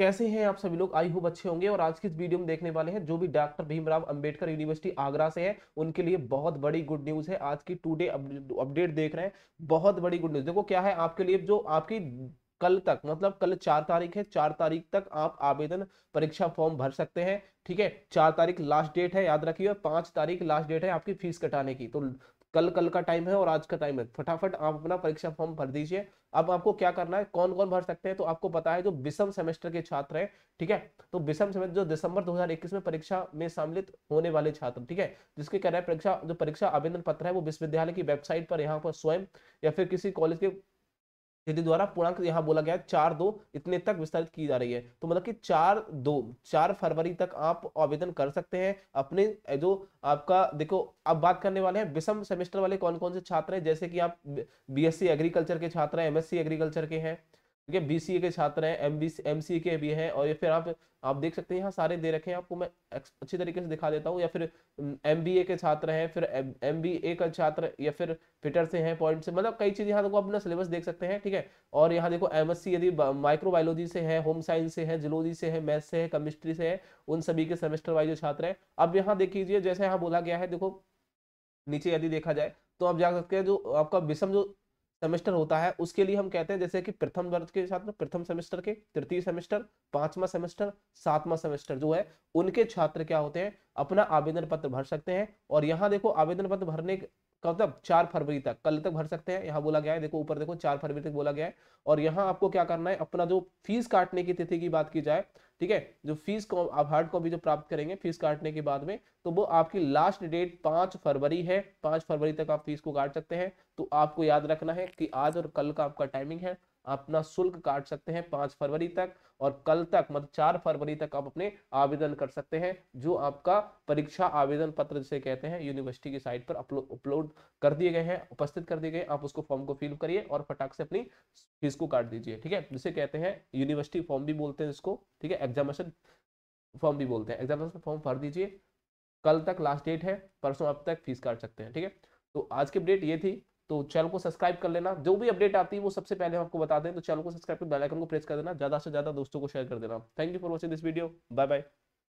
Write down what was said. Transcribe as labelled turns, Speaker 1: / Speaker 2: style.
Speaker 1: कैसे हैं आप सभी लोग आई होप अच्छे होंगे और आज की इस वीडियो में देखने वाले हैं जो भी डॉक्टर भीमराव अंबेडकर यूनिवर्सिटी आगरा से है उनके लिए बहुत बड़ी गुड न्यूज है आज की टू डे अपडेट देख रहे हैं बहुत बड़ी गुड न्यूज देखो क्या है आपके लिए जो आपकी कल तक मतलब कल चार तारीख है चार तारीख तक आप आवेदन परीक्षा फॉर्म भर सकते हैं ठीक है चार तारीख लास्ट डेट है याद रखिए पांच तारीख लास्ट डेट है आपकी फीस कटाने की तो कल कल का टाइम है और आज का टाइम है फटाफट आप अपना परीक्षा फॉर्म भर दीजिए अब आपको क्या करना है कौन कौन भर सकते हैं तो आपको पता है जो विषम सेमेस्टर के छात्र हैं ठीक है तो विषम सेमेस्टर जो दिसंबर 2021 में परीक्षा में सम्मिलित होने वाले छात्र ठीक है जिसके कह रहे हैं परीक्षा जो परीक्षा आवेदन पत्र है वो विश्वविद्यालय की वेबसाइट पर यहाँ पर स्वयं या फिर किसी कॉलेज के यदि द्वारा पूर्णांक यहाँ बोला गया है चार दो इतने तक विस्तारित की जा रही है तो मतलब कि चार दो चार फरवरी तक आप आवेदन कर सकते हैं अपने जो आपका देखो अब बात करने वाले हैं विषम सेमेस्टर वाले कौन कौन से छात्र हैं जैसे कि आप बीएससी एग्रीकल्चर के छात्र हैं एमएससी एग्रीकल्चर के हैं ठीक है बी के छात्र हैं एम एमसीए के भी हैं और ये फिर आप आप देख सकते हैं यहाँ सारे दे रखे हैं आपको मैं अच्छी तरीके से दिखा देता हूँ या फिर एम के छात्र हैं फिर एमबीए का छात्र या फिर फिटर से हैं पॉइंट से मतलब कई चीज़ यहाँ देखो अपना सिलेबस देख सकते हैं ठीक है और यहाँ देखो एम यदि माइक्रोबायोलॉजी से है होम साइंस से है जिलोजी से है मैथ से है केमिस्ट्री से है उन सभी के सेमेस्टर वाइज छात्र हैं अब यहाँ देख लीजिए जैसे यहाँ बोला गया है देखो नीचे यदि देखा जाए तो आप जा सकते हैं जो आपका विषम जो सेमेस्टर होता है उसके लिए हम कहते हैं जैसे कि प्रथम वर्ष के छात्र प्रथम सेमेस्टर के तृतीय सेमेस्टर पांचवा सेमेस्टर सातवा सेमेस्टर जो है उनके छात्र क्या होते हैं अपना आवेदन पत्र भर सकते हैं और यहाँ देखो आवेदन पत्र भरने कब तक चार फरवरी तक कल तक भर सकते हैं यहाँ बोला गया है देखो ऊपर देखो चार फरवरी तक बोला गया है और यहाँ आपको क्या करना है अपना जो फीस काटने की तिथि की बात की जाए ठीक है जो फीस को आप हार्ड कॉपी जो प्राप्त करेंगे फीस काटने के बाद में तो वो आपकी लास्ट डेट पांच फरवरी है पांच फरवरी तक आप फीस को काट सकते हैं तो आपको याद रखना है कि आज और कल का आपका टाइमिंग है अपना शुल्क काट सकते हैं पाँच फरवरी तक और कल तक मतलब चार फरवरी तक आप अपने आवेदन कर सकते हैं जो आपका परीक्षा आवेदन पत्र जिसे कहते हैं यूनिवर्सिटी की साइट पर अपलोड कर दिए गए हैं उपस्थित कर दिए गए आप उसको फॉर्म को फिल करिए और फटाक से अपनी फीस को काट दीजिए ठीक है जिसे कहते हैं यूनिवर्सिटी फॉर्म भी बोलते हैं इसको ठीक है एग्जामेशन फॉर्म भी बोलते हैं एग्जामेशन फॉर्म भर दीजिए कल तक लास्ट डेट है परसों आप तक फीस काट सकते हैं ठीक है तो आज की अपडेट ये थी तो चैनल को सब्सक्राइब कर लेना जो भी अपडेट आती है वो सबसे पहले हम आपको बता दें तो चैनल को सब्सक्राइब कर बेल आइकन को प्रेस कर देना ज्यादा से ज्यादा दोस्तों को शेयर कर देना thank you for watching this video bye bye